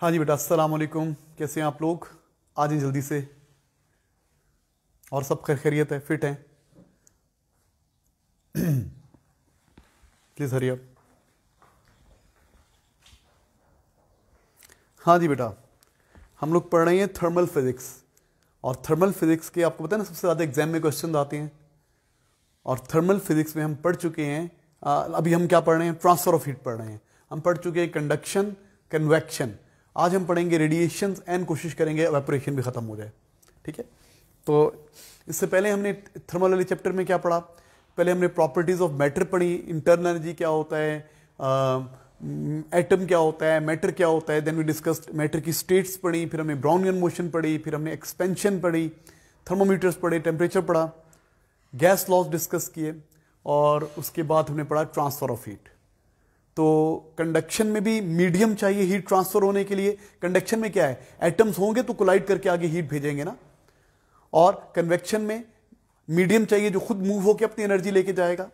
हाँ जी बेटा असलकुम कैसे हैं आप लोग आ जाए जल्दी से और सब खैर खैरियत है फिट हैं प्लीज़ हरिया हाँ जी बेटा हम लोग पढ़ रहे हैं थर्मल फिज़िक्स और थर्मल फिज़िक्स के आपको पता है ना सबसे ज़्यादा एग्जाम में क्वेश्चन आते हैं और थर्मल फिज़िक्स में हम पढ़ चुके हैं अभी हम क्या पढ़ रहे हैं ट्रांसफ़र ऑफ हीट पढ़ रहे हैं हम पढ़ चुके हैं कंडक्शन कन्वेक्शन आज हम पढ़ेंगे रेडिएशन एंड कोशिश करेंगे वेपोरेशन भी ख़त्म हो जाए ठीक है तो इससे पहले हमने थर्मल वाले चैप्टर में क्या पढ़ा पहले हमने प्रॉपर्टीज़ ऑफ मैटर पढ़ी इंटरनल एनर्जी क्या होता है एटम क्या होता है मैटर क्या होता है देन वी डिस्कस मैटर की स्टेट्स पढ़ी फिर हमने ब्राउनियन मोशन पढ़ी फिर हमने एक्सपेंशन पढ़ी थर्मोमीटर्स पढ़े टेम्परेचर पढ़ा गैस लॉस डिस्कस किए और उसके बाद हमने पढ़ा ट्रांसफर ऑफ हीट तो कंडक्शन में भी मीडियम चाहिए हीट ट्रांसफर होने के लिए कंडक्शन में क्या है एटम्स होंगे तो कोलाइड करके आगे हीट भेजेंगे ना और कन्वेक्शन में मीडियम चाहिए जो खुद मूव होकर अपनी एनर्जी लेके जाएगा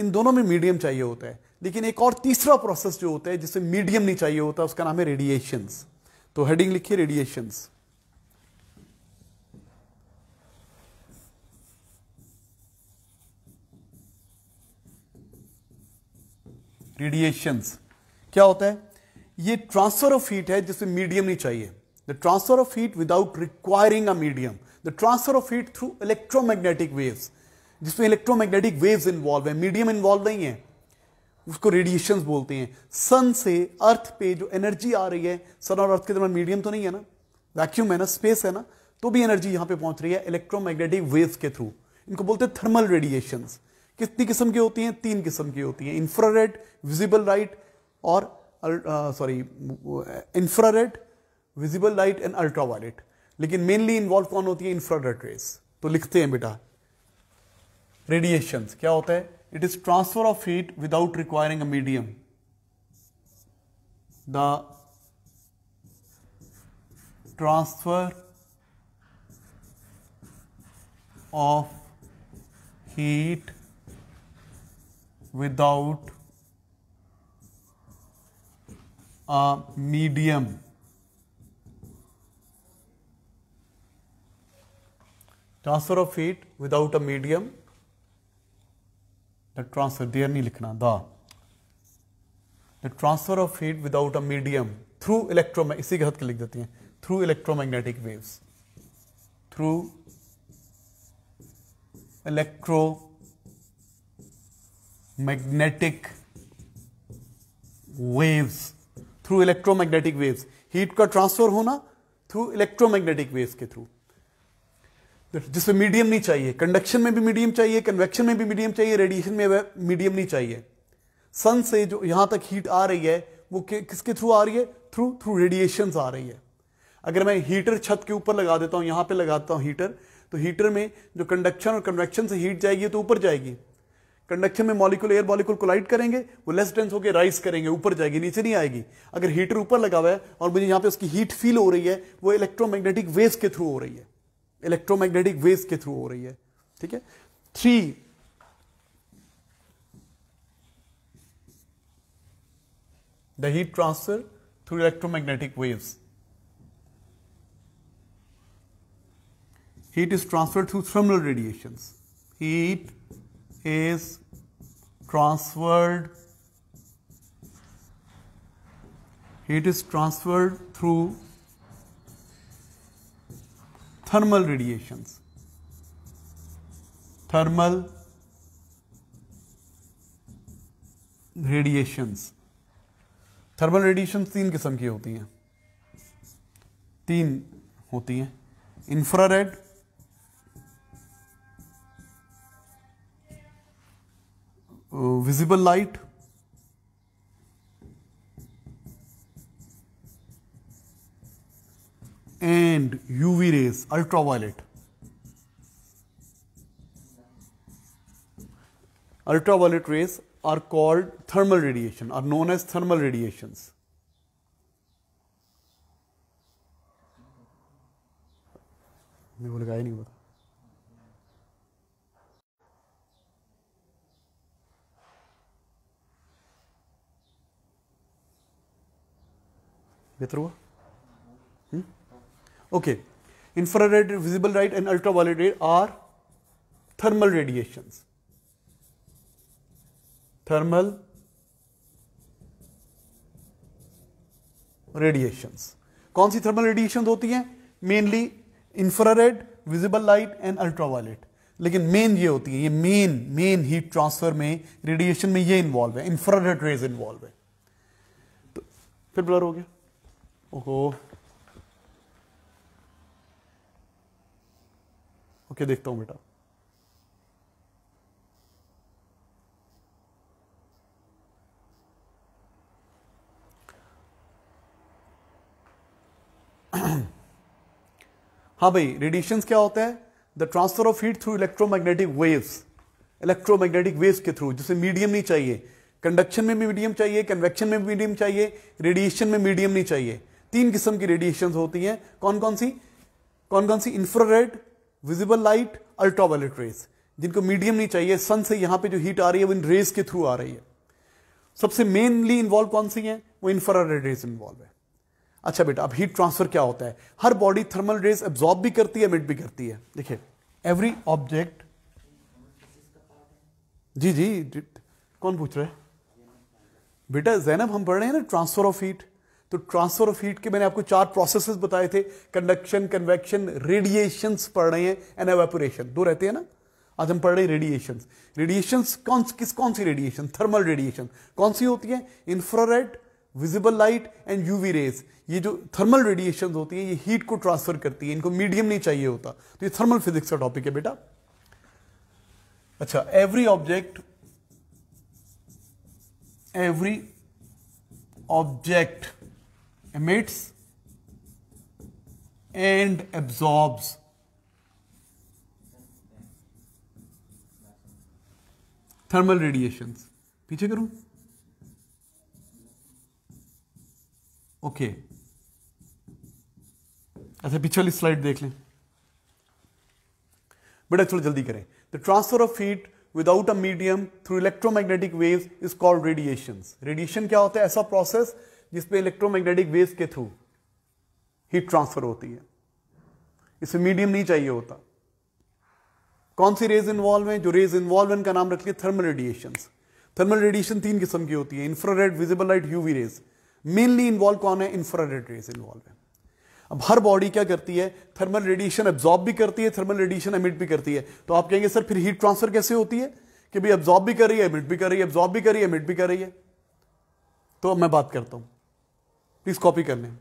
इन दोनों में मीडियम चाहिए होता है लेकिन एक और तीसरा प्रोसेस जो होता है जिसे मीडियम नहीं चाहिए होता उसका नाम है रेडिएशंस तो हेडिंग लिखिए रेडिएशंस रेडिएशंस क्या होता है ये ट्रांसफर ऑफ हीट है जिसमें मीडियम नहीं चाहिए the transfer of heat without requiring a medium the transfer of heat through electromagnetic waves जिसमें इलेक्ट्रोमैग्नेटिक वेव्स इन्वॉल्व है मीडियम इन्वॉल्व नहीं है उसको रेडिएशन बोलते हैं सन से अर्थ पे जो एनर्जी आ रही है सन और अर्थ के दरमियान मीडियम तो नहीं है ना वैक्यूम है ना स्पेस है ना तो भी एनर्जी यहां पे पहुंच रही है इलेक्ट्रोमैग्नेटिक वेव्स के थ्रू इनको बोलते हैं थर्मल रेडिएशंस कितनी किस्म की होती हैं तीन किस्म की होती हैं इंफ्रारेड विजिबल लाइट और sorry infrared visible light and ultraviolet लेकिन मेनली इन्वॉल्व कौन होती है इंफ्रारेड रेस तो लिखते हैं बेटा रेडिएशन क्या होता है it is transfer of heat without requiring a medium the transfer of heat without a medium transfer of heat without a medium the transfer there नहीं लिखना the the transfer of heat without a medium through electro इसी के हद के लिख देती हैं through electromagnetic waves through electromagnetic waves through electromagnetic waves heat का ट्रांसफर होना थ्रू इलेक्ट्रोमैग्नेटिक वेव्स के थ्रू जिसमें मीडियम नहीं चाहिए कंडक्शन में भी मीडियम चाहिए कन्वेक्शन में भी मीडियम चाहिए रेडिएशन में मीडियम नहीं चाहिए सन से जो यहां तक हीट आ रही है वो किसके थ्रू आ रही है थ्रू थ्रू रेडिएशन आ रही है अगर मैं हीटर छत के ऊपर लगा देता हूँ यहां पे लगाता हूँ हीटर तो हीटर में जो कंडक्शन और कन्वेक्शन से हीट जाएगी तो ऊपर जाएगी कंडक्शन में मॉलिक्यूल एयर मॉलिक्यूल कोलाइड करेंगे वो लेस डेंस होकर राइस करेंगे ऊपर जाएगी नीचे नहीं आएगी अगर हीटर ऊपर लगा हुआ है और मुझे यहां पे उसकी हीट फील हो रही है वो इलेक्ट्रोमैग्नेटिक वेव के थ्रू हो रही है इलेक्ट्रोमैग्नेटिक वेव के थ्रू हो रही है ठीक है three the heat transfer through electromagnetic wave heat is transfer through thermal radiation heat is transferred heat is transferred through thermal radiations thermal radiations thermal radiations teen kisam ki hoti hain teen hoti hain infrared uh, visible light and UV rays, ultraviolet. Ultraviolet rays are called thermal radiation, are known as thermal radiations. नहीं बेहतर हुआ okay infrared visible light and ultraviolet rays are thermal radiation thermal radiations कौन सी thermal radiation होती हैं mainly infrared visible light and ultraviolet लेकिन main ये होती है ये मेन मेन हीट ट्रांसफर में रेडिएशन में ये इन्वॉल्व है इंफ्रारेड रेज इन्वॉल्व है तो फिर ब्लर हो गया ओहो ओके देखता हूँ बेटा हाँ भाई रेडिएशन क्या होता है the transfer of heat through electromagnetic waves electromagnetic waves के थ्रू जिसे मीडियम नहीं चाहिए कंडक्शन में भी मीडियम चाहिए कन्वेक्शन में भी मीडियम चाहिए रेडिएशन में मीडियम नहीं चाहिए तीन किस्म की रेडिएशन होती हैं कौन कौन सी कौन कौन सी infrared visible light ultraviolet rays जिनको मीडियम नहीं चाहिए सन से यहां पे जो हीट आ रही है वो इन रेस के थ्रू आ रही है सबसे मेनली इन्वॉल्व कौन सी है वो इंफ्रारेड रेस इन्वॉल्व है अच्छा बेटा अब हीट ट्रांसफर क्या होता है हर बॉडी थर्मल रेज एब्जॉर्ब भी करती है मिट भी करती है देखिए एवरी ऑब्जेक्ट जी जी कौन पूछ रहे हैं बेटा जैनब हम पढ़ रहे हैं ना ट्रांसफर ऑफ हीट तो ट्रांसफर ऑफ हीट के मैंने आपको चार प्रोसेसेस बताए थे कंडक्शन कन्वेक्शन रेडिएशन पढ़ रहे हैं एंड एवेपोरेशन दो रहते हैं ना आज हम पढ़ रहे हैं रेडिएशन रेडिएशन कौन किस कौन सी रेडिएशन थर्मल रेडिएशन कौन सी होती है infrared visible light and UV rays ये जो थर्मल रेडिएशन होती है ये हीट को ट्रांसफर करती है इनको मीडियम नहीं चाहिए होता तो ये थर्मल फिजिक्स का टॉपिक है बेटा अच्छा every object every object emits and absorbs. Thermal radiation पीछे करूं ओके अच्छा पीछे वाली स्लाइड देख लें बेटा थोड़ा जल्दी करें the transfer of heat without a medium through electromagnetic waves is called radiation radiation क्या होता है ऐसा प्रोसेस जिसपे इलेक्ट्रोमैग्नेटिक वेव्स के थ्रू हीट ट्रांसफर होती है इसे मीडियम नहीं चाहिए होता कौन सी रेज इन्वॉल्व है जो रेज इन्वॉल्व इनका नाम रख लिया थर्मल रेडिएशन थर्मल रेडिएशन तीन किस्म की होती है infrared visible light UV rays mainly involve कौन है इंफ्रारेड रेज इन्वॉल्व है अब हर बॉडी क्या करती है थर्मल रेडिएशन एब्जॉर्ब भी करती है थर्मल रेडिएशन एमिट भी करती है तो आप कहेंगे सर फिर हीट ट्रांसफर कैसे होती है कि भाई एब्जॉर्ब भी कर रही है एमिट भी कर रही है एब्जॉर्ब भी कर रही है एमिट भी कर रही है तो अब मैं बात करता हूं प्लीज कॉपी कर लें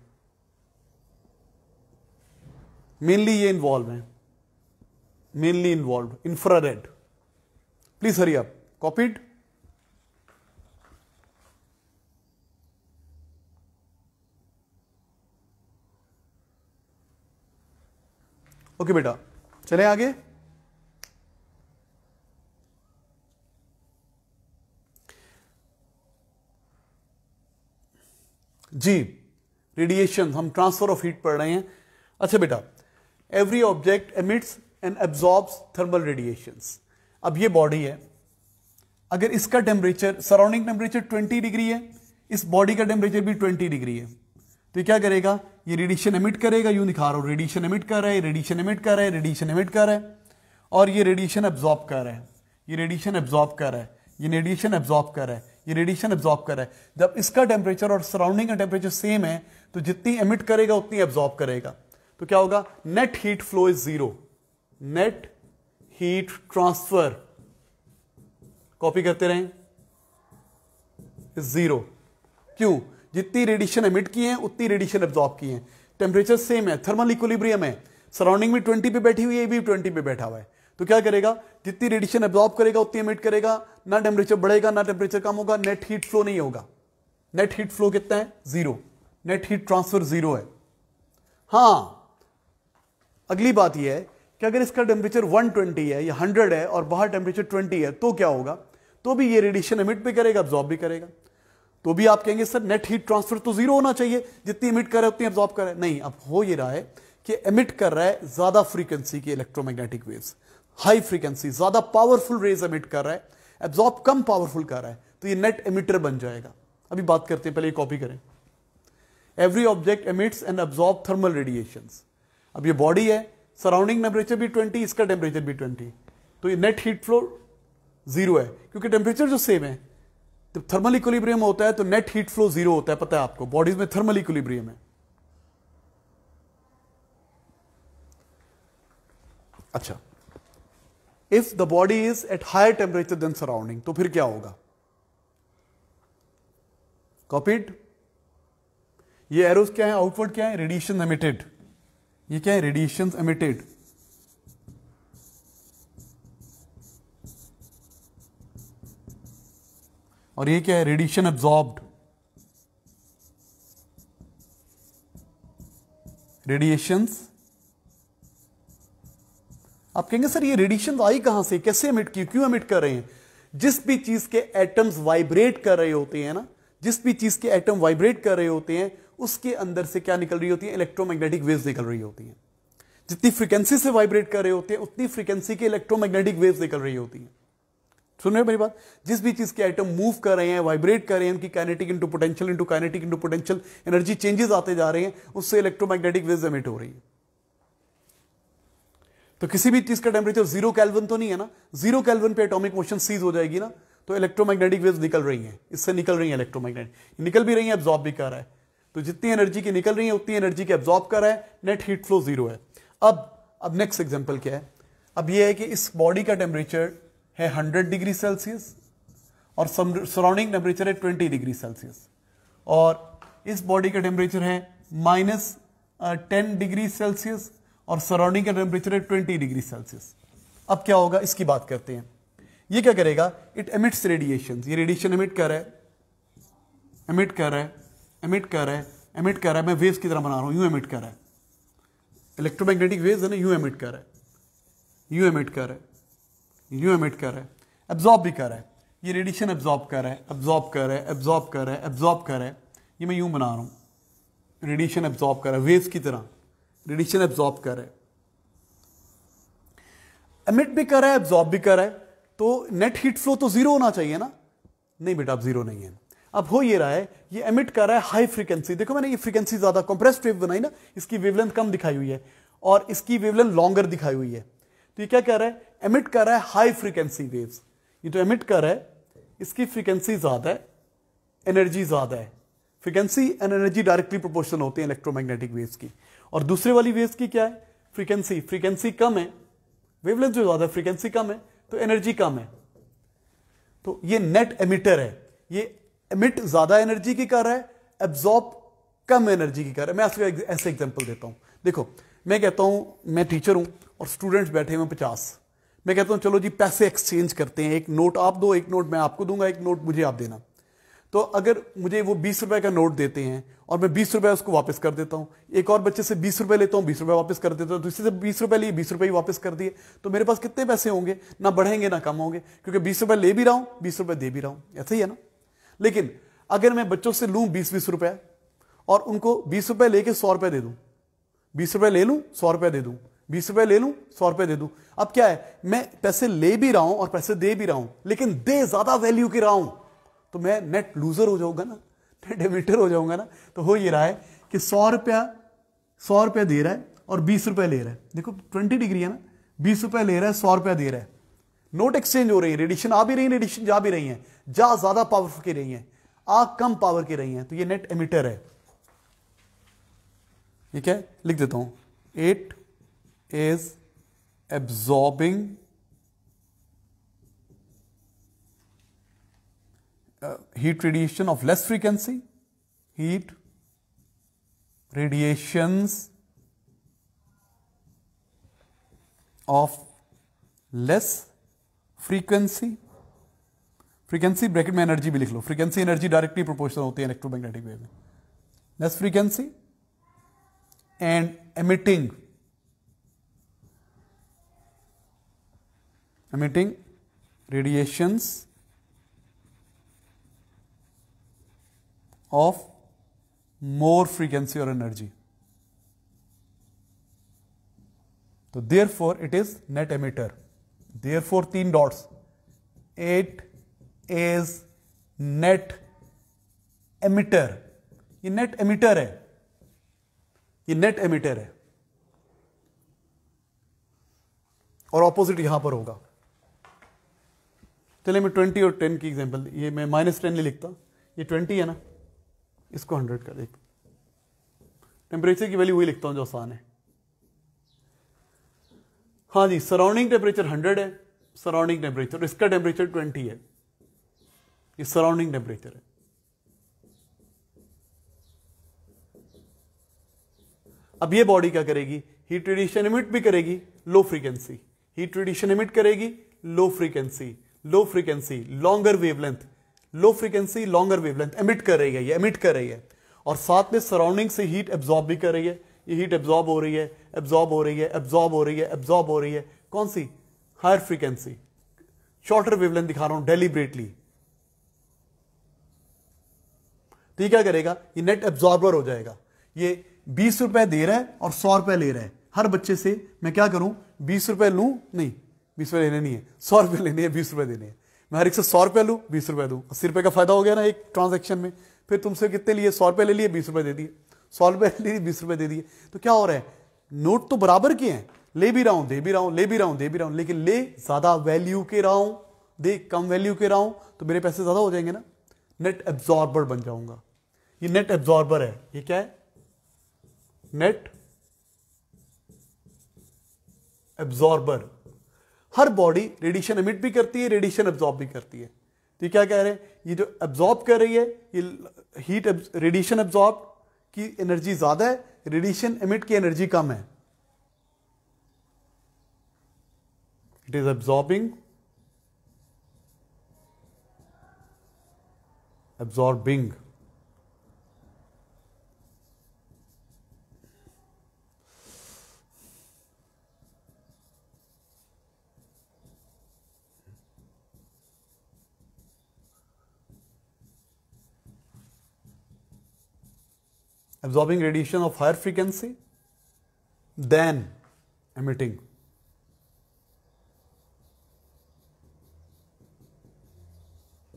मेनली ये इन्वॉल्व है mainly involve infrared please hurry आप कॉपीड ओके बेटा चले आगे जी रेडिएशन हम ट्रांसफर ऑफ हीट पढ़ रहे हैं अच्छा बेटा every object emits and absorbs thermal radiations अब ये बॉडी है अगर इसका टेम्परेचर सराउंडिंग टेम्परेचर 20 डिग्री है इस बॉडी का टेम्परेचर भी 20 डिग्री है तो क्या करेगा ये रेडिएशन एमिट करेगा यूं दिखा रहा हूं रेडिएशन एमिट कर रहा है रेडिएशन एमिट कर रहा है रेडिएशन एमिट कर रहा है और ये रेडिएशन एब्जॉर्ब कर रहा है ये रेडिएशन एब्जॉर्ब कर रहा है ये रेडिएशन एब्जॉर्ब कर रहा है ये रेडिएशन एब्जॉर्ब कर रहा है जब इसका टेम्परेचर और सराउंडिंग का टेम्परेचर सेम है तो जितनी एमिट करेगा उतनी एब्जॉर्ब करेगा तो क्या होगा net heat flow is zero net heat transfer copy करते रहें जीरो क्यों जितनी रेडिएशन एमिट की है उतनी रेडिएशन एब्जॉर्ब की है टेम्परेचर सेम है थर्मल इक्विलिब्रियम है सराउंडिंग भी ट्वेंटी पे बैठी हुई है भी ट्वेंटी पे बैठा हुआ है तो क्या करेगा जितनी रेडिएशन एब्जॉर्ब करेगा उतनी एमिट करेगा ना टेम्परेचर बढ़ेगा ना टेम्परेचर कम होगा नेट हीट फ्लो नहीं होगा नेट हीट फ्लो कितना है zero net heat transfer zero है हाँ अगली बात यह है कि अगर इसका टेम्परेचर 120 है या 100 है और बाहर टेम्परेचर 20 है तो क्या होगा तो भी ये रेडिएशन एमिट भी करेगा एब्जॉर्ब भी करेगा तो भी आप कहेंगे सर नेट हीट ट्रांसफर तो जीरो होना चाहिए जितनी एमिट कर रहा है उतनी एब्जॉर्ब कर रहा है नहीं अब हो ये रहा है कि एमिट कर रहा है ज्यादा फ्रीक्वेंसी की इलेक्ट्रोमैग्नेटिक वेव्स हाई फ्रीक्वेंसी ज्यादा पावरफुल रेज एमिट कर रहा है एब्जॉर्ब कम पावरफुल कर रहा है तो ये नेट एमिटर बन जाएगा अभी बात करते हैं पहले कॉपी करें every object emits and absorb thermal radiation अब ये बॉडी है सराउंडिंग टेम्परेचर भी ट्वेंटी इसका टेम्परेचर भी ट्वेंटी तो ये नेट हीट फ्लो जीरो है क्योंकि टेम्परेचर जो सेम है जब थर्मल इक्विलिब्रियम होता है तो नेट हीट फ्लो जीरो होता है पता है आपको बॉडीज में थर्मल इक्विलिब्रियम है अच्छा if the body is at higher temperature then surrounding तो फिर क्या होगा कॉपीड ये एरोज क्या है आउटवर्ड क्या है रेडिएशन एमिटेड ये क्या है रेडिएशन एमिटेड और ये क्या है रेडिएशन एब्जॉर्ब्ड रेडिएशंस आप कहेंगे सर ये रेडिएशन आई कहां से कैसे एमिट की क्यों एमिट कर रहे हैं जिस भी चीज के एटम्स वाइब्रेट कर रहे होते हैं ना जिस भी चीज के एटम वाइब्रेट कर रहे होते हैं उसके अंदर से क्या निकल रही होती है इलेक्ट्रोमैग्नेटिक वेव्स निकल रही होती हैं जितनी फ्रीक्वेंसी से वाइब्रेट कर रहे होते हैं उतनी फ्रीक्वेंसी के इलेक्ट्रोमैग्नेटिक वेव्स निकल रही होती हैं सुन रहे मेरी बात जिस भी चीज के आइटम मूव कर रहे हैं वाइब्रेट कर रहे हैं उनकी kinetic into potential into kinetic into potential energy changes आते जा रहे हैं उससे इलेक्ट्रोमैग्नेटिक वेव्स एमिट हो रही है तो किसी भी चीज का टेम्परेचर जीरो कैलवन तो नहीं है ना जीरो कैलवन पे एटॉमिक मोशन सीज हो जाएगी ना तो इलेक्ट्रोमैग्नेटिक वेव्स निकल रही हैं इससे निकल रही हैं इलेक्ट्रोमैग्नेटिक निकल भी रही है एब्जॉर्ब भी कर रहा है तो जितनी एनर्जी की निकल रही है उतनी एनर्जी की एब्जॉर्ब कर रहा है नेट हीट फ्लो जीरो है अब अब नेक्स्ट एग्जाम्पल क्या है अब यह है कि इस बॉडी का टेम्परेचर है हंड्रेड डिग्री सेल्सियस और सराउंडिंग टेम्परेचर है ट्वेंटी डिग्री सेल्सियस और इस बॉडी का टेम्परेचर है माइनस टेन डिग्री सेल्सियस और सराउंडिंग का टेम्परेचर है ट्वेंटी डिग्री सेल्सियस अब क्या होगा इसकी बात करते हैं ये क्या करेगा इट एमिट्स रेडिएशन ये रेडिएशन एमिट कर रहा है एमिट कर रहा है एमिट कर रहा है एमिट कर रहा है मैं वेव्स की तरह बना रहा हूँ यू एमिट कर रहा है इलेक्ट्रोमैग्नेटिक वेव्स है ना यू एमिट कर रहा है यू एमिट कर रहा है यू एमिट कर रहा है एब्जॉर्ब भी कर रहा है ये रेडिएशन एब्जॉर्ब कर रहा है एब्जॉर्ब कर रहा है एब्जॉर्ब कर रहा है एब्जॉर्ब कर रहा है ये मैं यूं बना रहा हूँ रेडिएशन एब्जॉर्ब कर रहा है वेव्स की तरह रेडिएशन एब्जॉर्ब कर रहा है एमिट भी कर रहा है एब्जॉर्ब भी कर रहा है तो नेट हीट फ्लो तो जीरो होना चाहिए ना नहीं बेटा अब जीरो नहीं है अब हो ये रहा है ये एमिट कर रहा है हाई फ्रीक्वेंसी देखो मैंने ये फ्रीक्वेंसी ज्यादा कंप्रेस्ड वेव बनाई ना इसकी वेवलेंथ कम दिखाई हुई है और इसकी वेवलेंथ लॉन्गर दिखाई हुई है तो ये क्या कर रहा है एमिट कर रहा है हाई फ्रीक्वेंसी वेव्स ये तो एमिट कर रहा है इसकी फ्रीक्वेंसी ज्यादा है एनर्जी ज्यादा है frequency and energy directly proportional होते हैं इलेक्ट्रोमैग्नेटिक वेव्स की और दूसरी वाली वेव्स की क्या है फ्रीक्वेंसी फ्रीक्वेंसी कम है वेवलेंथ जो ज्यादा फ्रीक्वेंसी कम है तो एनर्जी कम है तो ये नेट एमिटर है ये एमिट ज्यादा एनर्जी की कर रहा है एब्जॉर्ब कम एनर्जी की कर रहा है मैं आपको ऐसे एग्जाम्पल देता हूं देखो मैं कहता हूं मैं टीचर हूं और स्टूडेंट्स बैठे हुए पचास मैं कहता हूं चलो जी पैसे एक्सचेंज करते हैं एक नोट आप दो एक नोट मैं आपको दूंगा एक नोट मुझे आप देना तो अगर मुझे वो बीस रुपए का नोट देते हैं और मैं बीस रुपए उसको वापस कर देता हूं एक और बच्चे से बीस रुपए लेता हूँ बीस रुपए वापस कर देता हूं दूसरे से बीस रुपए लिए बीस रुपए ही वापस कर दिए तो मेरे पास कितने पैसे होंगे ना बढ़ेंगे ना कम होंगे क्योंकि बीस रुपए ले भी रहा हूं बीस रुपए दे भी रहा हूं ऐसा ही है ना लेकिन अगर मैं बच्चों से लू बीस बीस रुपए और उनको बीस रुपए लेके सौ रुपए दे दू बीस रुपए ले लू सौ रुपए दे दू बीस रुपए ले लू सौ रुपए दे दू अब क्या है मैं पैसे ले भी रहा हूं और पैसे दे भी रहा हूं लेकिन दे ज्यादा वैल्यू के रहा हूं तो मैं नेट लूजर हो जाऊंगा ना नेट एमिटर हो जाऊंगा ना तो हो ये रहा है कि सौ रुपया सौ रुपया दे रहा है और बीस रुपया ले रहा है देखो ट्वेंटी डिग्री है ना बीस रुपया ले रहा है सौ रुपया दे रहा है नोट एक्सचेंज हो रही है रेडिएशन आ भी रही है रेडिएशन जा भी रही है जा ज्यादा पावर की रही है आ कम पावर की रही है तो ये नेट एमिटर है ठीक है लिख देता हूं it is absorbing uh, heat radiation of less frequency, heat radiations of less frequency frequency bracket में एनर्जी भी लिख लो फ्रीक्वेंसी एनर्जी डायरेक्टली प्रोपोर्शनल होती है इलेक्ट्रोमैग्नेटिक वेव में less frequency and emitting emitting radiations of more frequency और एनर्जी तो therefore it is net emitter therefore तीन dots it is net emitter ये नेट एमिटर है ये नेट एमिटर है और ऑपोजिट यहां पर होगा चलिए मैं ट्वेंटी और टेन की एग्जांपल ये मैं माइनस टेन नहीं लिखता ये ट्वेंटी है ना इसको हंड्रेड कर देख टेम्परेचर की वैल्यू वही लिखता हूं जो आसान है हाँ जी सराउंडिंग टेम्परेचर हंड्रेड है सराउंडिंग टेम्परेचर इसका टेम्परेचर ट्वेंटी है ये सराउंडिंग टेम्परेचर है अब ये बॉडी क्या करेगी हीट रेडिएशन इमिट भी करेगी low frequency heat radiation emit करेगी low frequency low frequency longer wavelength low frequency longer wavelength emit कर रही है ये एमिट कर रही है और साथ में सराउंडिंग से हीट एब्जॉर्ब भी कर रही है ये हीट एब्जॉर्ब हो रही है एब्जॉर्ब हो रही है एब्जॉर्ब हो रही है एब्जॉर्ब हो रही है कौन सी हायर फ्रीक्वेंसी शॉर्टर वेवलेंथ दिखा रहा हूं डेलीबरेटली तो ये क्या करेगा ये नेट एब्जॉर्बर हो जाएगा ये बीस रुपए दे रहा है और सौ रुपए ले रहा है हर बच्चे से मैं क्या करूं बीस रुपए लू नहीं बीस रुपए लेने नहीं है सौ रुपए लेने हैं बीस रुपए देने हैं मैं हर एक से सौ रुपया लूँ बीस रुपये दूँ अस्सी रुपये का फायदा हो गया ना एक ट्रांजेक्शन में फिर तुमसे कितने लिए सौ रुपये ले लिए बीस रुपये दे दिए सौ रुपये ले लिए बीस रुपये दे दिए तो क्या हो रहा है नोट तो बराबर के हैं ले भी रहा हूँ दे भी रहा हूँ ले भी रहा हूँ दे भी रहा हूँ लेकिन ले ज़्यादा वैल्यू के रहा हूँ दे कम वैल्यू के रहा हूँ तो मेरे पैसे ज़्यादा हो जाएंगे ना नेट एब्जॉर्बर बन जाऊंगा ये नेट एब्जॉर्बर है ये क्या है नेट एब्जॉर्बर हर बॉडी रेडिएशन एमिट भी करती है रेडिएशन एब्जॉर्ब भी करती है तो क्या कह रहे हैं ये जो एब्जॉर्ब कर रही है ये हीट रेडिएशन एब्जॉर्ब की एनर्जी ज़्यादा है रेडिएशन एमिट की एनर्जी कम है it is absorbing absorbing absorbing radiation of higher frequency than emitting.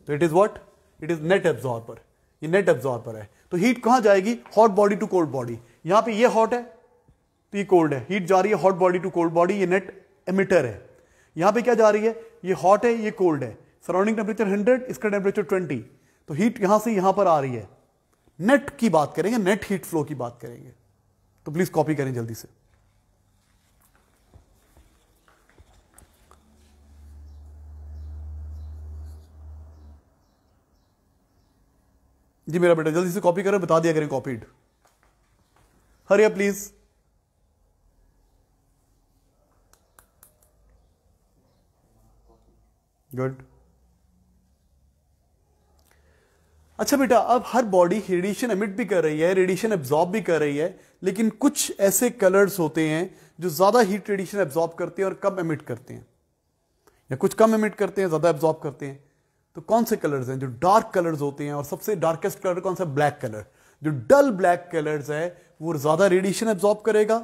तो it is what it is net absorber ये नेट एब्जॉर्बर है तो हीट कहां जाएगी hot body to cold body यहां पे ये हॉट है तो ये कोल्ड है हीट जा रही है hot body to cold body ये नेट एमिटर है यहां पे क्या जा रही है ये हॉट है ये कोल्ड है सराउंडिंग टेम्परेचर 100 इसका टेम्परेचर 20 तो हीट यहां से यहां पर आ रही है नेट की बात करेंगे नेट हीट फ्लो की बात करेंगे तो प्लीज कॉपी करें जल्दी से जी मेरा बेटा जल्दी से कॉपी करें बता दिया करें कॉपीड हरिया प्लीज गुड अच्छा बेटा अब हर बॉडी रेडिएशन एमिट भी कर रही है रेडिएशन एब्जॉर्ब भी कर रही है लेकिन कुछ ऐसे कलर्स होते हैं जो ज़्यादा हीट रेडिएशन एब्जॉर्ब करते हैं और कम एमिट करते हैं या कुछ कम एमिट करते हैं ज़्यादा एब्जॉर्ब करते हैं तो कौन से कलर्स हैं जो डार्क कलर्स होते हैं और सबसे डार्केस्ट कलर कौन सा ब्लैक कलर जो डल ब्लैक कलर्स है वो ज़्यादा रेडिएशन एब्जॉर्ब करेगा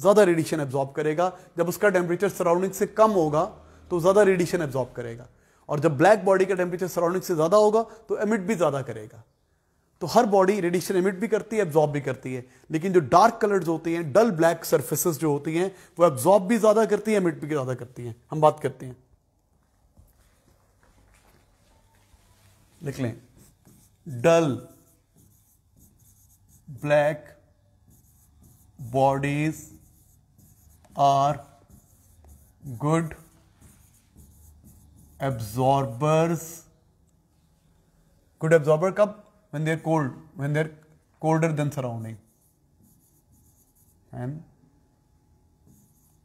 ज़्यादा रेडिएशन एब्जॉर्ब करेगा जब उसका टेम्परेचर सराउंडिंग से कम होगा तो ज़्यादा रेडिएशन एब्जॉर्ब करेगा और जब ब्लैक बॉडी का टेम्परेचर सराउंडिंग से ज़्यादा होगा तो एमिट भी ज़्यादा करेगा तो हर बॉडी रेडिएशन एमिट भी करती है एब्जॉर्ब भी करती है लेकिन जो डार्क कलर्स होती हैं डल ब्लैक सर्फेसिस जो होती हैं वो एब्जॉर्ब भी ज़्यादा करती है एमिट भी ज़्यादा करती हैं हम बात करते हैं लिख लें dull black bodies are good absorbers. Good absorber cup when they are cold, when they are colder than surrounding and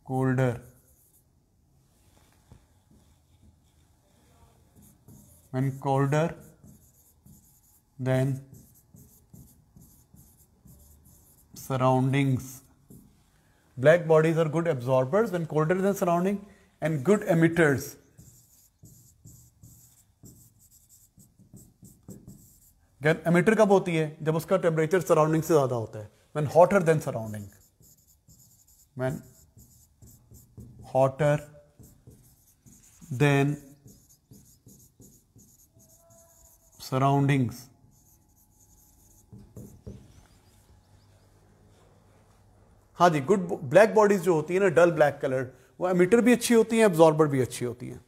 colder. when colder than surroundings. Black bodies are good absorbers when colder than surrounding and good emitters गैन emitter कब होती है जब उसका temperature surrounding से ज़्यादा होता है when hotter than surrounding when hotter than surroundings हाँ जी गुड ब्लैक बॉडीज जो होती है ना डल ब्लैक कलर वो एमिटर भी अच्छी होती है एब्जॉर्बर भी अच्छी होती है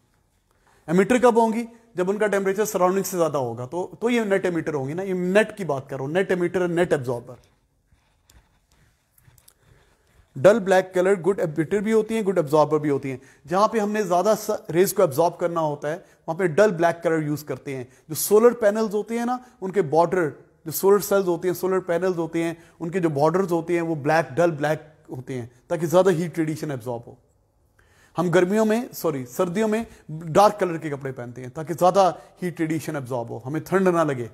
एमिटर कब होंगी जब उनका टेम्परेचर सराउंडिंग से ज़्यादा होगा तो तो ये नेट एमीटर होंगे ना ये नेट की बात करो net emitter net absorber dull black colour good emitter भी होती है गुड एब्जॉर्बर भी होती है जहां पे हमने ज़्यादा रेज को एब्जॉर्ब करना होता है वहां पे डल ब्लैक कलर यूज़ करते हैं जो सोलर पैनल्स होते हैं ना उनके बॉर्डर जो सोलर सेल्स होते हैं सोलर पैनल्स होते हैं उनके जो बॉर्डर्स होते हैं वो ब्लैक डल ब्लैक होते हैं ताकि ज़्यादा हीट रेडिएशन एब्जॉर्ब हो हम गर्मियों में सॉरी सर्दियों में डार्क कलर के कपड़े पहनते हैं ताकि ज़्यादा हीट रेडिएशन एब्जॉर्ब हो हमें ठंड ना लगे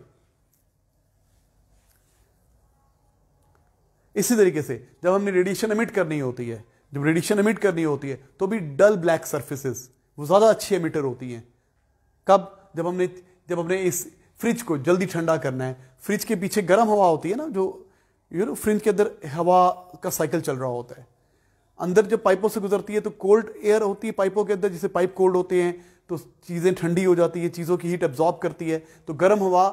इसी तरीके से जब हमने रेडिएशन एमिट करनी होती है जब रेडिएशन एमिट करनी होती है तो भी डल ब्लैक सर्फिसेस वो ज़्यादा अच्छी एमिटर होती हैं कब जब हमने जब हमने इस फ्रिज को जल्दी ठंडा करना है फ्रिज के पीछे गर्म हवा होती है ना जो यू नो फ्रिज के अंदर हवा का साइकिल चल रहा होता है अंदर जब पाइपों से गुजरती है तो कोल्ड एयर होती है पाइपों के अंदर जिसे पाइप कोल्ड होते हैं तो चीज़ें ठंडी हो जाती है चीज़ों की हीट एब्जॉर्ब करती है तो गर्म हवा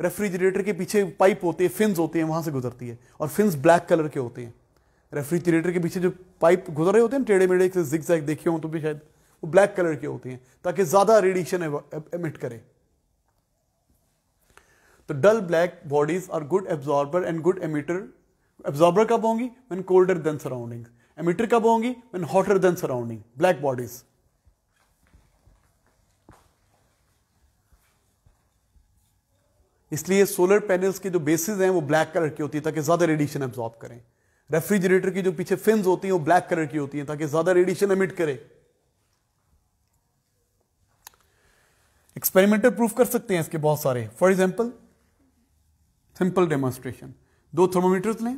रेफ्रिजरेटर के पीछे पाइप होते हैं फिन्स होते हैं वहाँ से गुजरती है और फिन्स ब्लैक कलर के होते हैं रेफ्रिजरेटर के पीछे जो पाइप गुजर रहे होते हैं टेढ़े मेढ़े से जिक जैक देखे हों तो भी शायद वो ब्लैक कलर के होते हैं ताकि ज़्यादा रेडिएशन एमिट करें तो dull black bodies are good absorber and good emitter absorber कब होंगी when colder than surroundings emitter कब होंगी when hotter than surrounding black bodies इसलिए सोलर पैनल्स के जो बेसिस हैं वो ब्लैक कलर की होती है ताकि ज्यादा रेडिएशन एब्जॉर्ब करें रेफ्रिजरेटर की जो पीछे फिन्स होती हैं वो ब्लैक कलर की होती हैं ताकि ज्यादा रेडिएशन एमिट करे एक्सपेरिमेंटल प्रूफ कर सकते हैं इसके बहुत सारे फॉर एग्जाम्पल सिंपल डेमोन्स्ट्रेशन दो थर्मोमीटर्स लें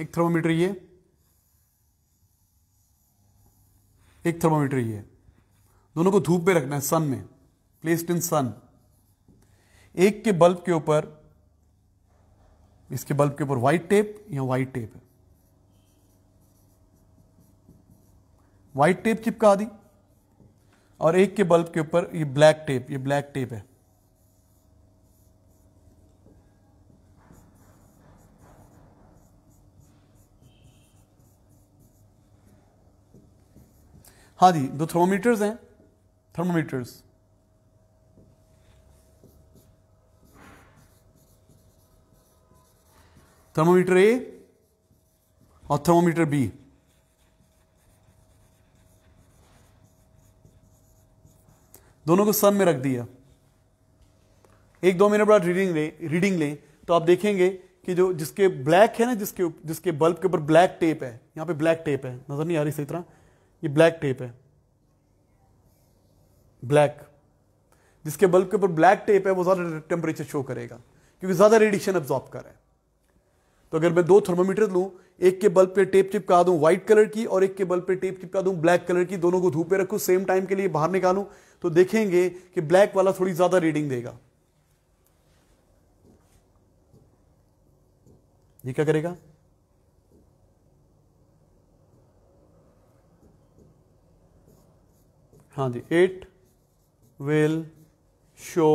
एक थर्मोमीटर ये एक थर्मोमीटर ये दोनों को धूप पे रखना है सन में प्लेस्ड इन सन एक के बल्ब के ऊपर इसके बल्ब के ऊपर व्हाइट टेप या व्हाइट टेप है व्हाइट टेप चिपका दी और एक के बल्ब के ऊपर ये ब्लैक टेप ये ब्लैक टेप है हाँ जी दो थर्मोमीटर्स हैं थर्मोमीटर्स थर्मोमीटर ए और थर्मोमीटर बी दोनों को सम में रख दिया एक दो मिनट बाद रीडिंग ले रीडिंग लें तो आप देखेंगे कि जो जिसके ब्लैक है ना जिसके जिसके बल्ब के ऊपर ब्लैक टेप है यहां पे ब्लैक टेप है नजर नहीं आ रही सही तरह ये ब्लैक टेप है ब्लैक जिसके बल्ब के ऊपर ब्लैक टेप है वो ज़्यादा टेम्परेचर शो करेगा क्योंकि ज़्यादा रेडिएशन एब्जॉर्ब कर रहा है तो अगर मैं दो थर्मोमीटर लू एक के बल्ब पे टेप चिपका दूं व्हाइट कलर की और एक के बल्ब पे टेप चिपका दूं ब्लैक कलर की दोनों को धूप में रखूं सेम टाइम के लिए बाहर निकालूं तो देखेंगे कि ब्लैक वाला थोड़ी ज़्यादा रीडिंग देगा ये क्या करेगा हाँ जी it will show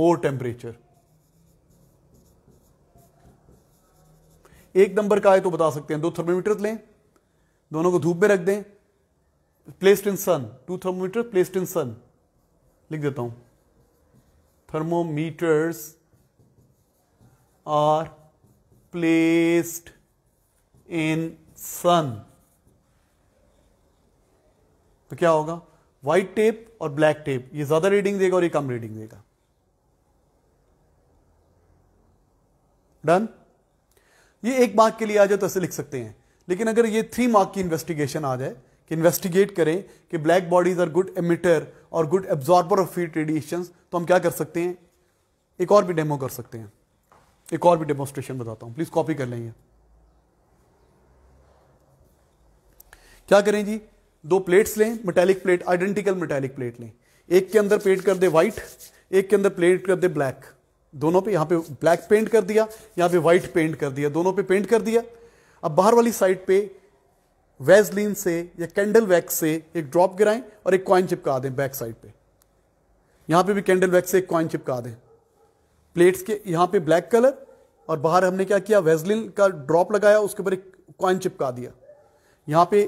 more temperature एक नंबर का है तो बता सकते हैं दो थर्मोमीटर लें दोनों को धूप में रख दें placed in sun two thermometer placed in sun लिख देता हूं thermometers are placed in sun तो क्या होगा व्हाइट टेप और ब्लैक टेप ये ज्यादा रीडिंग देगा और ये कम रीडिंग देगा डन ये एक मार्क के लिए आ जाए तो ऐसे लिख सकते हैं लेकिन अगर ये थ्री मार्क की इन्वेस्टिगेशन आ जाए कि इन्वेस्टिगेट करें कि black bodies are good emitter और good absorber of heat radiation तो हम क्या कर सकते हैं एक और भी डेमो कर सकते हैं एक और भी डेमोस्ट्रेशन बताता हूं प्लीज कॉपी कर लेंगे क्या करें जी दो प्लेट्स लें metallic plate identical metallic plate लें एक के अंदर पेंट कर दे वाइट एक के अंदर प्लेट कर दे ब्लैक दोनों पे यहां पे ब्लैक पेंट कर दिया यहां पे व्हाइट पेंट कर दिया दोनों पे पेंट कर दिया अब बाहर वाली साइड पे वेजलिन से या कैंडल वैक्स से एक ड्रॉप गिराएं और एक कॉइन चिपका दें बैक साइड पे यहां पे भी कैंडल वैक्स से एक कॉइन चिपका दें प्लेट्स के यहां पे ब्लैक कलर और बाहर हमने क्या किया वेजलिन का ड्रॉप लगाया उसके ऊपर एक कॉइन चिपका दिया यहां पे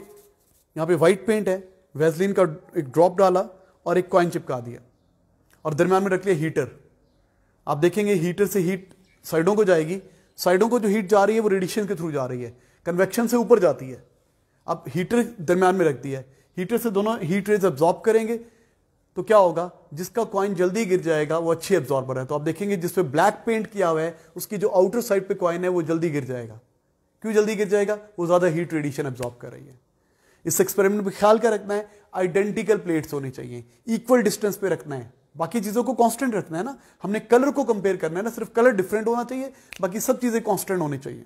यहाँ पे व्हाइट पेंट है वेजलिन का एक ड्रॉप डाला और एक कॉइन चिपका दिया और दरम्यान में रख लिया हीटर आप देखेंगे हीटर से हीट साइडों को जाएगी साइडों को जो हीट जा रही है वो रेडिएशन के थ्रू जा रही है कन्वेक्शन से ऊपर जाती है अब हीटर दरम्यान में रख दिया है हीटर से दोनों हीट रेज एब्जॉर्ब करेंगे तो क्या होगा जिसका कॉइन जल्दी गिर जाएगा वो अच्छी एब्जॉर्बर है तो आप देखेंगे जिस पे ब्लैक पेंट किया हुआ है उसकी जो आउटर साइड पे कॉइन है वो जल्दी गिर जाएगा क्यों जल्दी गिर जाएगा वो ज़्यादा हीट रेडिएशन एब्जॉर्ब कर रही है इस एक्सपेरिमेंट में ख्याल क्या रखना है आइडेंटिकल प्लेट्स होनी चाहिए इक्वल डिस्टेंस पे रखना है बाकी चीजों को कांस्टेंट रखना है ना हमने कलर को कंपेयर करना है ना सिर्फ कलर डिफरेंट होना चाहिए बाकी सब चीजें कांस्टेंट होनी चाहिए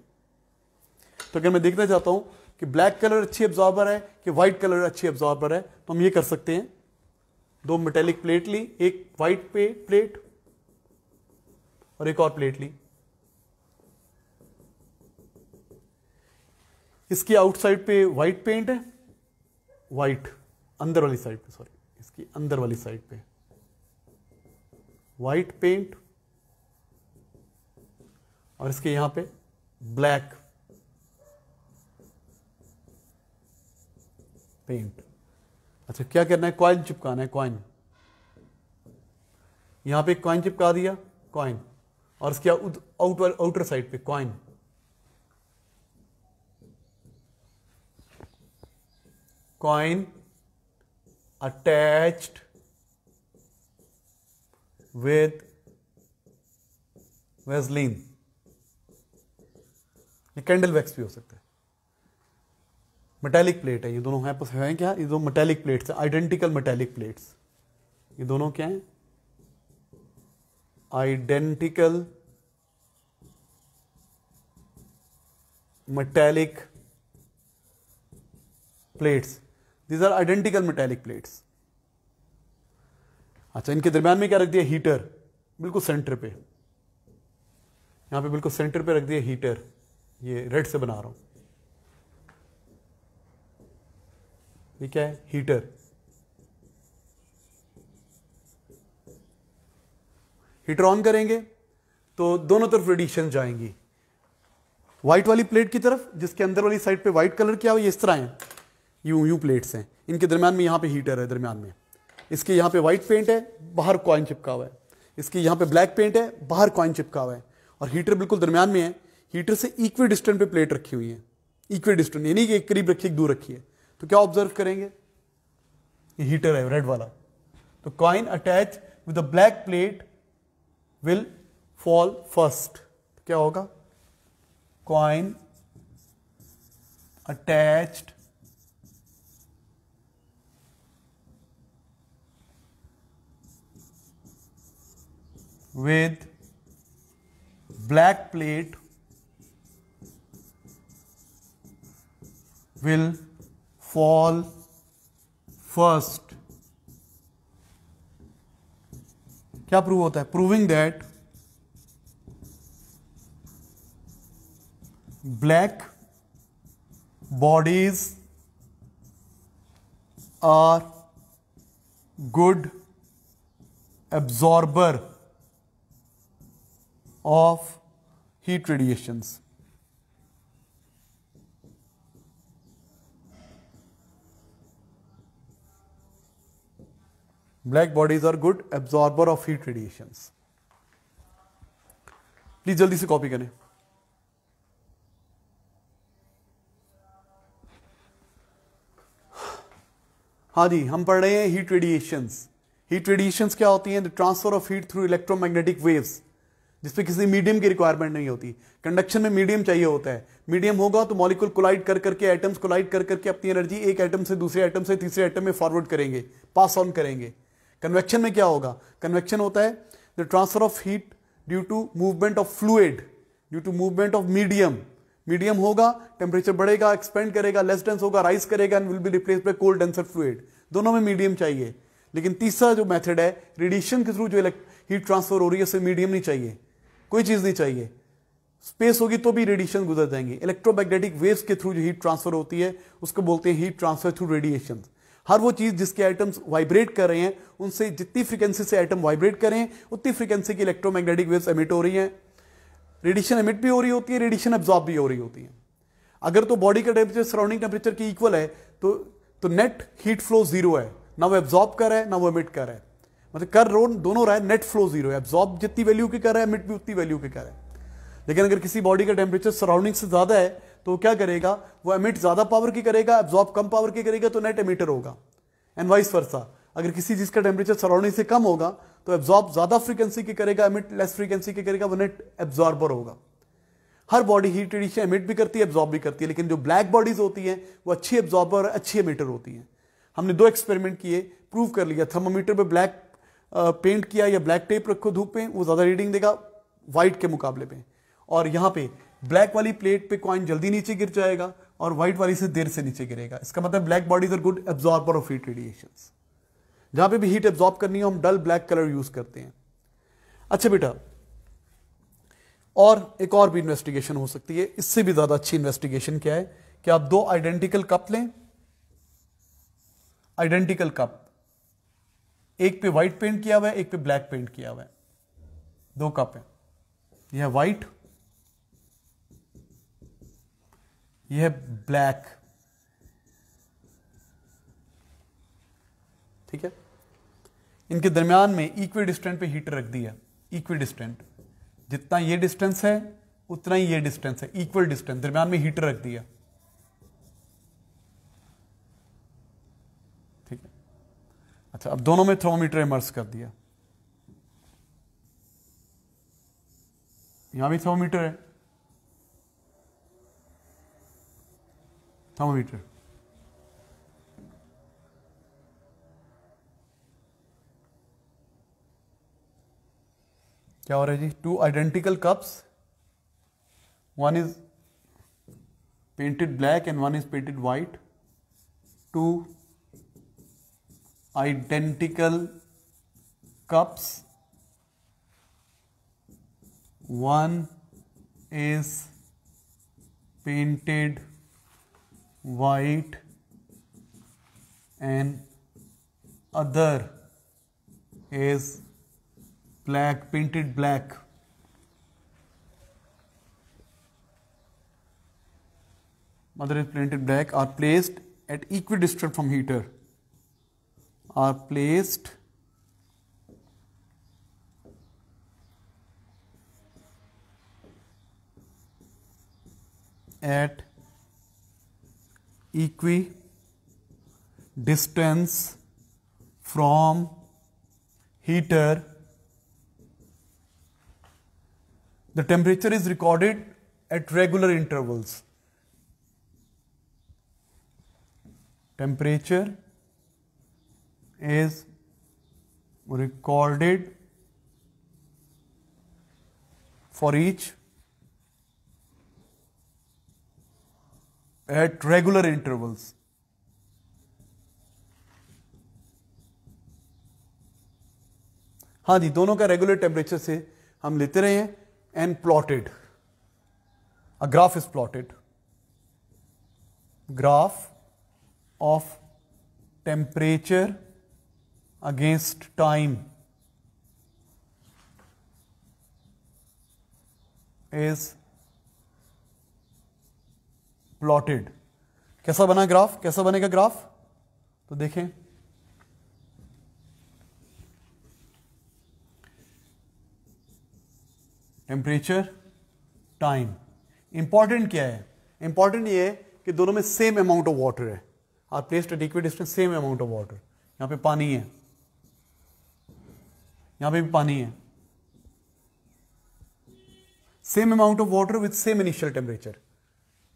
तो अगर मैं देखना चाहता हूं कि ब्लैक कलर अच्छी एब्जॉर्बर है कि व्हाइट कलर अच्छी एब्जॉर्बर है तो हम ये कर सकते हैं दो मेटेलिक प्लेट ली एक व्हाइट पे प्लेट और एक और प्लेट ली इसकी आउटसाइड पे व्हाइट पेंट है वाइट अंदर वाली साइड पे सॉरी इसकी अंदर वाली साइड पे वाइट पेंट और इसके यहां पे ब्लैक पेंट अच्छा क्या करना है कॉइन चिपकाना है कॉइन यहां पे कॉइन चिपका दिया कॉइन और इसके आउटर आउटर साइड पे coin coin attached with Vaseline ये कैंडल वैक्स भी हो सकता है मेटेलिक प्लेट है ये दोनों हैं है क्या ये दो मेटेलिक प्लेट्स हैं आइडेंटिकल मेटेलिक प्लेट्स ये दोनों क्या हैं identical metallic plates these are identical metallic plates अच्छा इनके दरमियान में क्या रख दिया हीटर बिल्कुल सेंटर पे यहां पे बिल्कुल सेंटर पे रख दिया हीटर ये रेड से बना रहा हूं ये क्या है हीटर हीटर ऑन करेंगे तो दोनों तरफ रेडिएशन जाएंगी व्हाइट वाली प्लेट की तरफ जिसके अंदर वाली साइड पे व्हाइट कलर क्या हुआ ये इस तरह है यू यू प्लेट्स हैं इनके दरमियान में यहाँ पे हीटर है दरमियान में इसके यहाँ पे वाइट पेंट है बाहर कॉइन चिपका हुआ है इसके यहाँ पे ब्लैक पेंट है बाहर कॉइन चिपका हुआ है और हीटर बिल्कुल दरमियान में है हीटर से इक्वी डिस्टेंट पर प्लेट रखी हुई है इक्वी डिस्टेंट यानी कि एक करीब रखी एक दूर रखी है तो क्या ऑब्जर्व करेंगे ये हीटर है रेड वाला तो coin attach with a black plate will fall first क्या होगा coin attached with black plate will fall first क्या प्रूव होता है proving that black bodies are good absorber of heat radiations. Black bodies are good absorber of heat radiations. Please जल्दी से copy करें हाँ जी हम पढ़ रहे हैं हीट रेडिएशंस हीट रेडिएशंस क्या होती हैं the transfer of heat through electromagnetic waves जिसपे किसी मीडियम की रिक्वायरमेंट नहीं होती कंडक्शन में मीडियम चाहिए होता है मीडियम होगा तो मॉलिक्यूल कोलाइड कर करके एटम्स कोलाइड कर करके अपनी एनर्जी एक एटम से दूसरे एटम से तीसरे एटम में फॉरवर्ड करेंगे पास ऑन करेंगे कन्वेक्शन में क्या होगा कन्वेक्शन होता है the transfer of heat due to movement of fluid due to movement of medium medium होगा टेम्परेचर बढ़ेगा एक्सपेंड करेगा लेस डेंस होगा राइस करेगा and will be replace by cold denser fluid दोनों में मीडियम चाहिए लेकिन तीसरा जो मेथड है रेडिएशन के थ्रू जो हीट ट्रांसफर हो रही है उसे मीडियम नहीं चाहिए कोई चीज़ नहीं चाहिए स्पेस होगी तो भी रेडिएशन गुजर जाएंगे इलेक्ट्रोमैग्नेटिक वेव्स के थ्रू जो हीट ट्रांसफर होती है उसको बोलते हैं हीट ट्रांसफर थ्रू रेडिएशन हर वो चीज़ जिसके आइटम्स वाइब्रेट कर रहे हैं उनसे जितनी फ्रीक्वेंसी से आइटम वाइब्रेट कर रहे हैं उतनी फ्रीक्वेंसी की इलेक्ट्रोमैग्नेटिक वेव्स एमिट हो रही हैं रेडिएशन एमिट भी हो रही होती है रेडिएशन एब्जॉर्ब भी हो रही होती है अगर तो बॉडी का टेम्परेचर सराउंडिंग टेम्परेचर की इक्वल है तो तो नेट हीट फ्लो जीरो है ना वो एब्जॉर्ब कर रहा है ना वो एमिट कर रहा है मतलब कर रो दोनों रहा है नेट फ्लो जीरो है एब्जॉर्ब जितनी वैल्यू की कर रहा है मिट भी उतनी वैल्यू की कर रहा है लेकिन अगर किसी बॉडी का टेम्परेचर सराउंडिंग से ज्यादा है तो क्या करेगा वो एमिट ज्यादा पावर की करेगा एब्जॉर्ब कम पावर की करेगा तो नेट एमिटर होगा एंड वाइस वर्सा अगर किसी चीज का टेम्परेचर सराउंडिंग से कम होगा तो एब्जॉर्ब ज्यादा फ्रीक्वेंसी की करेगा एमिट लेस फ्रीक्वेंसी की करेगा वो नेट एब्जॉर्बर होगा हर बॉडी हीट एडिशन एमिट भी करती है एब्जॉर्ब भी करती है लेकिन जो ब्लैक बॉडीज होती हैं वो अच्छी एब्जॉर्बर अच्छी एमिटर होती हैं हमने दो एक्सपेरिमेंट किए प्रूव कर लिया थर्मोमीटर पर ब्लैक पेंट किया या ब्लैक टेप रखो धूप में वो ज़्यादा रीडिंग देगा व्हाइट के मुकाबले में और यहाँ पे ब्लैक वाली प्लेट पे कॉइन जल्दी नीचे गिर जाएगा और व्हाइट वाली से देर से नीचे गिरेगा इसका मतलब black bodies are good absorber of heat radiation जहां पे भी हीट एब्जॉर्ब करनी हो हम डल ब्लैक कलर यूज करते हैं अच्छा बेटा और एक और भी इन्वेस्टिगेशन हो सकती है इससे भी ज्यादा अच्छी इन्वेस्टिगेशन क्या है कि आप दो आइडेंटिकल कप लें आइडेंटिकल कप एक पे व्हाइट पेंट किया हुआ है एक पे ब्लैक पेंट किया हुआ है दो कप है यह व्हाइट यह ब्लैक ठीक है इनके दरमियान में इक्वी डिस्टेंट पे हीटर रख दिया इक्वी डिस्टेंट जितना ये डिस्टेंस है उतना ही ये डिस्टेंस है इक्वल डिस्टेंस दरमियान में हीटर रख दिया अच्छा अब दोनों में थर्मोमीटर इमर्स कर दिया यहां भी थर्मोमीटर है थर्मोमीटर क्या हो रहा है जी two identical cups one is painted black and one is painted white two identical cups. One is painted white and other is black painted black other is painted black are placed at equidistant from heater are placed at equi distance from heater the temperature is recorded at regular intervals temperature is recorded for each at regular intervals. हाँ जी दोनों का regular temperature से हम लेते रहे हैं and plotted a graph is plotted graph of temperature against time is plotted कैसा बना ग्राफ कैसा बनेगा ग्राफ तो देखें टेम्परेचर टाइम इंपॉर्टेंट क्या है इंपॉर्टेंट ये है कि दोनों में सेम अमाउंट ऑफ वाटर है are placed at equidistance same amount of water यहां पे पानी है यहां पे भी पानी है same amount of water with same initial temperature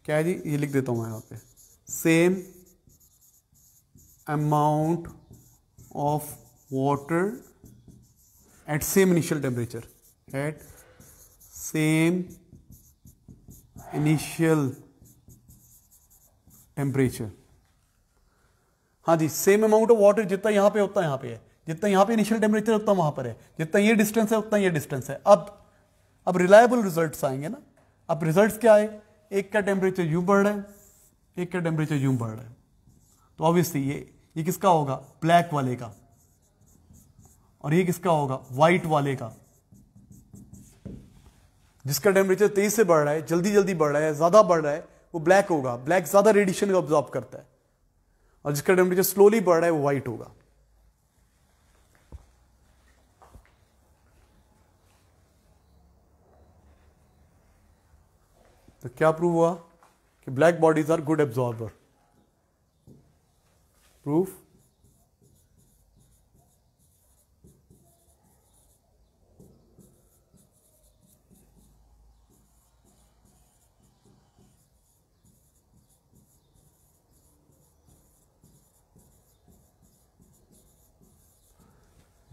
क्या है जी ये लिख देता हूं मैं यहां पे same amount of water at same initial temperature at same initial temperature हाँ जी सेम अमाउंट ऑफ वाटर जितना यहां पे होता है यहां पे है जितना यहां पे इनिशियल टेम्परेचर उतना वहां पर है जितना ये डिस्टेंस है उतना ये डिस्टेंस है अब अब रिलायबल रिजल्ट्स आएंगे ना अब रिजल्ट्स क्या आए एक का टेम्परेचर यू बढ़ रहा है एक का टेम्परेचर यूं बढ़ रहा है तो ऑब्वियसली ये ये किसका होगा ब्लैक वाले का और ये किसका होगा व्हाइट वाले का जिसका टेम्परेचर तेज से बढ़ रहा है जल्दी जल्दी बढ़ रहा है ज़्यादा बढ़ रहा है वो ब्लैक होगा ब्लैक ज़्यादा रेडिएशन को ऑब्जॉर्व करता है और जिसका टेम्परेचर स्लोली बढ़ रहा है वो व्हाइट होगा तो क्या प्रूव हुआ कि black bodies are good absorber proof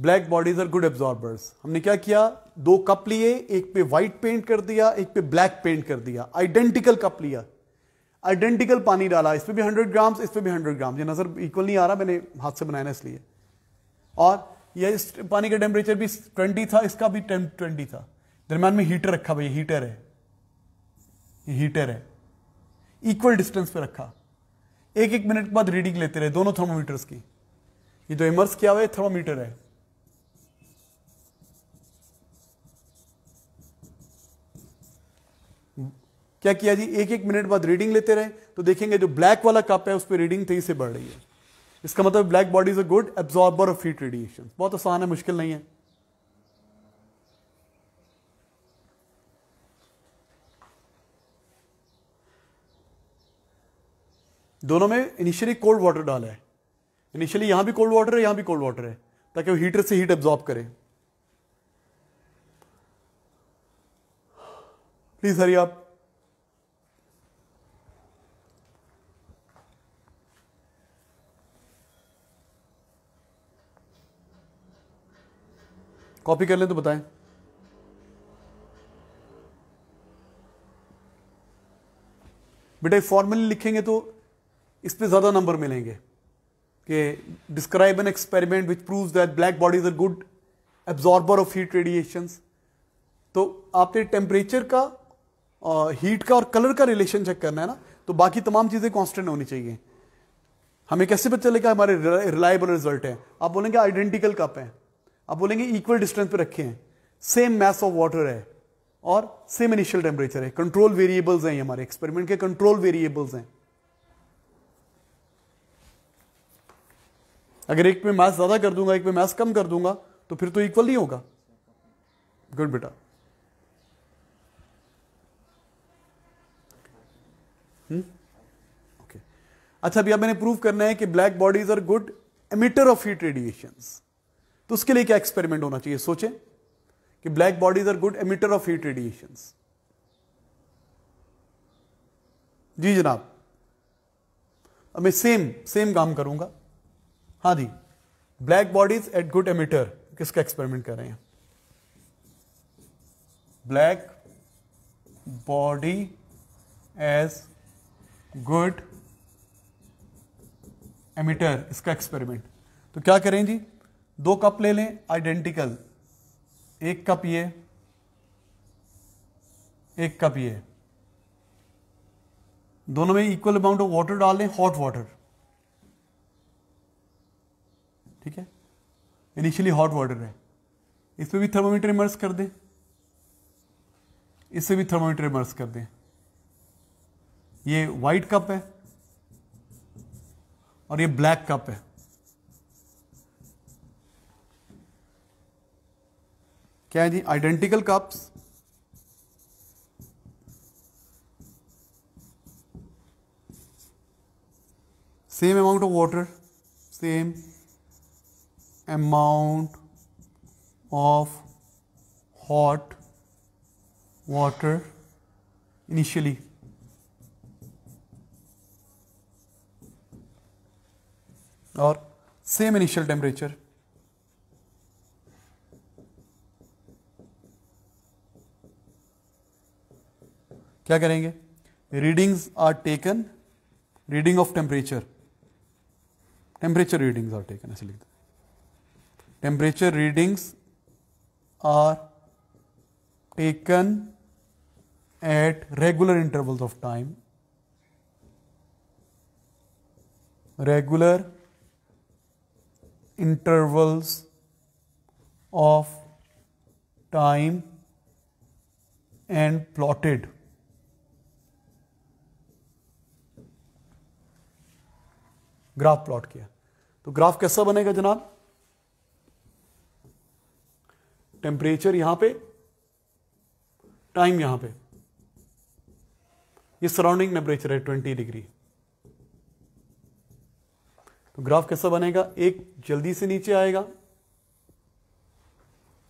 black bodies are good absorbers हमने क्या किया दो कप लिए एक पे व्हाइट पेंट कर दिया एक पे ब्लैक पेंट कर दिया आइडेंटिकल कप लिया आइडेंटिकल पानी डाला इस पर भी हंड्रेड ग्राम्स इस पर भी हंड्रेड ग्राम ये नज़र इक्वल नहीं आ रहा मैंने हाथ से बनाया ना इसलिए और यह इस पानी का टेम्परेचर भी ट्वेंटी था इसका भी ट्वेंटी था दरम्यान में हीटर रखा भैया हीटर है ये हीटर है इक्वल डिस्टेंस पे रखा एक एक मिनट के बाद रीडिंग लेते रहे दोनों थर्मोमीटर्स की ये जो इमर्स किया हुआ है थर्मोमीटर है क्या किया जी एक एक मिनट बाद रीडिंग लेते रहे तो देखेंगे जो ब्लैक वाला कप है उस पर रीडिंग तेजी से बढ़ रही है इसका मतलब black body is a good absorber of heat radiation बहुत आसान है मुश्किल नहीं है दोनों में इनिशियली कोल्ड वाटर डाला है इनिशियली यहां भी कोल्ड वाटर है यहां भी कोल्ड वाटर है ताकि वो हीटर से हीट एब्जॉर्ब करे प्लीज हरी आप कॉपी कर लें तो बताएं बेटा फॉर्मली लिखेंगे तो इस पर ज़्यादा नंबर मिलेंगे कि describe an experiment which proves that black body is a good absorber of heat radiation तो आपने टेम्परेचर का हीट का और कलर का रिलेशन चेक करना है ना तो बाकी तमाम चीज़ें कॉन्स्टेंट होनी चाहिए हमें कैसे पता चलेगा हमारे रिलायबल रिजल्ट है आप बोलेंगे आइडेंटिकल कप है अब बोलेंगे इक्वल डिस्टेंस पे रखे हैं सेम मैस ऑफ वाटर है और सेम इनिशियल टेम्परेचर है कंट्रोल वेरिएबल्स हैं हमारे एक्सपेरिमेंट के कंट्रोल वेरिएबल्स हैं अगर एक पे मैथ ज्यादा कर दूंगा एक पे मैथ कम कर दूंगा तो फिर तो इक्वल नहीं होगा गुड बेटा ओके हम्म? okay. अच्छा अभी मैंने प्रूव करना है कि black bodies are good emitter of heat radiations तो उसके लिए क्या एक्सपेरिमेंट होना चाहिए सोचें कि black bodies are good emitter of heat radiation जी जनाब अब मैं सेम सेम काम करूंगा हाँ जी black bodies at good emitter किसका एक्सपेरिमेंट कर रहे हैं black body as good emitter इसका एक्सपेरिमेंट तो क्या करें जी दो कप ले लें आइडेंटिकल एक कप ये एक कप ये दोनों में इक्वल अमाउंट ऑफ वाटर डाल दें हॉट वाटर ठीक है इनिशियली हॉट वाटर है इसमें भी थर्मोमीटर इमर्स कर दें इससे भी थर्मोमीटर इमर्स कर दें ये व्हाइट कप है और ये ब्लैक कप है क्या है जी identical cups same amount of water same amount of hot water initially और सेम इनिशियल टेम्परेचर क्या करेंगे readings are taken reading of temperature temperature readings are taken ऐसे लिख दो temperature readings are taken at regular intervals of time regular intervals of time and plotted graph plot किया तो graph कैसा बनेगा जनाब टेम्परेचर यहां पे टाइम यहां पे ये सराउंडिंग टेम्परेचर है ट्वेंटी डिग्री तो ग्राफ कैसा बनेगा एक जल्दी से नीचे आएगा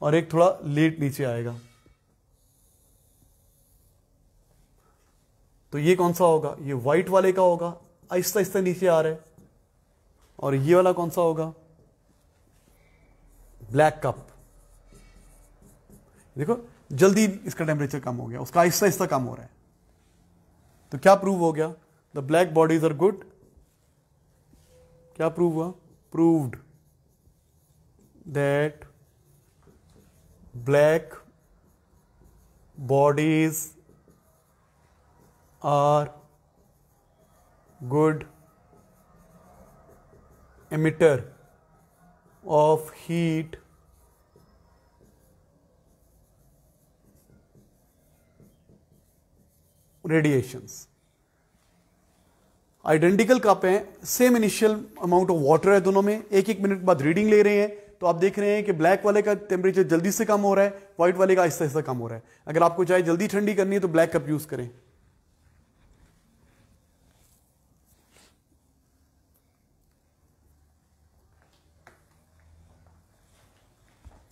और एक थोड़ा लेट नीचे आएगा तो ये कौन सा होगा ये व्हाइट वाले का होगा आहिस्ता आहिस्ता नीचे आ रहा है और ये वाला कौन सा होगा ब्लैक कप देखो जल्दी इसका टेम्परेचर कम हो गया उसका आहिस्ता आहिस्ता कम हो रहा है तो क्या प्रूव हो गया the black bodies are good क्या प्रूव हुआ proved that black bodies are good emitter of heat radiations. Identical cup है same initial amount of water है दोनों में एक एक मिनट बाद रीडिंग ले रहे हैं तो आप देख रहे हैं कि ब्लैक वाले का टेम्परेचर जल्दी से कम हो रहा है व्हाइट वाले का आहिस्ता आहिस्ता कम हो रहा है अगर आपको चाहे जल्दी ठंडी करनी है तो ब्लैक कप यूज़ करें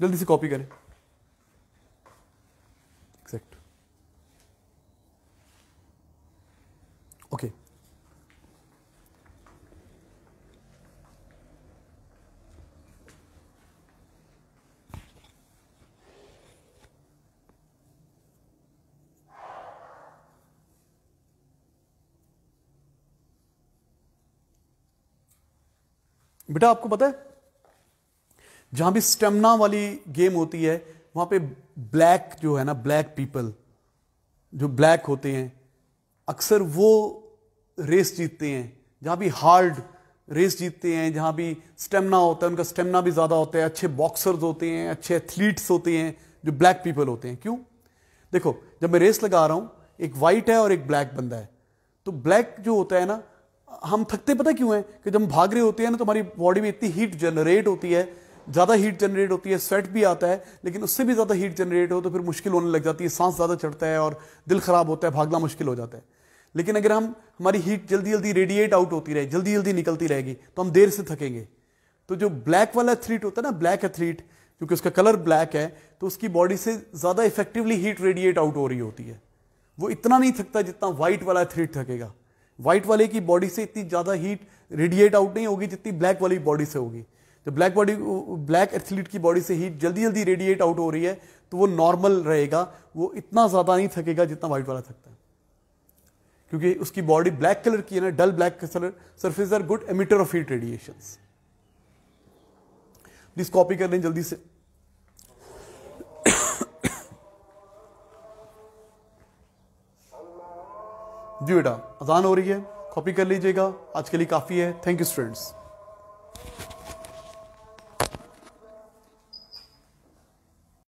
जल्दी से कॉपी करें एक्सैक्ट ओके बेटा आपको पता है जहाँ भी स्टेमिना वाली गेम होती है वहाँ पे ब्लैक जो है ना ब्लैक पीपल जो ब्लैक होते हैं अक्सर वो रेस जीतते हैं जहाँ भी हार्ड रेस जीतते हैं जहाँ भी स्टेमिना होता है उनका स्टेमिना भी ज़्यादा होता है अच्छे बॉक्सर्स होते हैं अच्छे एथलीट्स होते हैं जो ब्लैक पीपल होते हैं क्यों देखो जब मैं रेस लगा रहा हूँ एक वाइट है और एक ब्लैक बंदा है तो ब्लैक जो होता है ना हम थकते पता क्यों है कि जब हम भाग रहे होते हैं ना तो हमारी बॉडी में इतनी हीट जनरेट होती है ज़्यादा हीट जनरेट होती है स्वेट भी आता है लेकिन उससे भी ज़्यादा हीट जनरेट हो तो फिर मुश्किल होने लग जाती है सांस ज़्यादा चढ़ता है और दिल ख़राब होता है भागना मुश्किल हो जाता है लेकिन अगर हम हमारी हीट जल्दी जल्दी रेडिएट आउट होती रहे जल्दी जल्दी निकलती रहेगी तो हम देर से थकेंगे तो जो ब्लैक वाला एथलीट होता है ना ब्लैक एथलीट क्योंकि उसका कलर ब्लैक है तो उसकी बॉडी से ज़्यादा इफेक्टिवली हीट रेडिएट आउट हो रही होती है वो इतना नहीं थकता जितना वाइट वाला एथलीट थकेगा वाइट वाले की बॉडी से इतनी ज़्यादा हीट रेडिएट आउट नहीं होगी जितनी ब्लैक वाली बॉडी से होगी तो ब्लैक बॉडी ब्लैक एथलीट की बॉडी से हीट जल्दी जल्दी रेडिएट आउट हो रही है तो वो नॉर्मल रहेगा वो इतना ज़्यादा नहीं थकेगा जितना व्हाइट वाला थकता है क्योंकि उसकी बॉडी ब्लैक कलर की है ना dull black colour surface are good emitter of heat radiation please copy कर लें जल्दी से जी बेटा अजान हो रही है कॉपी कर लीजिएगा आज के लिए काफ़ी है थैंक यू स्टूडेंट्स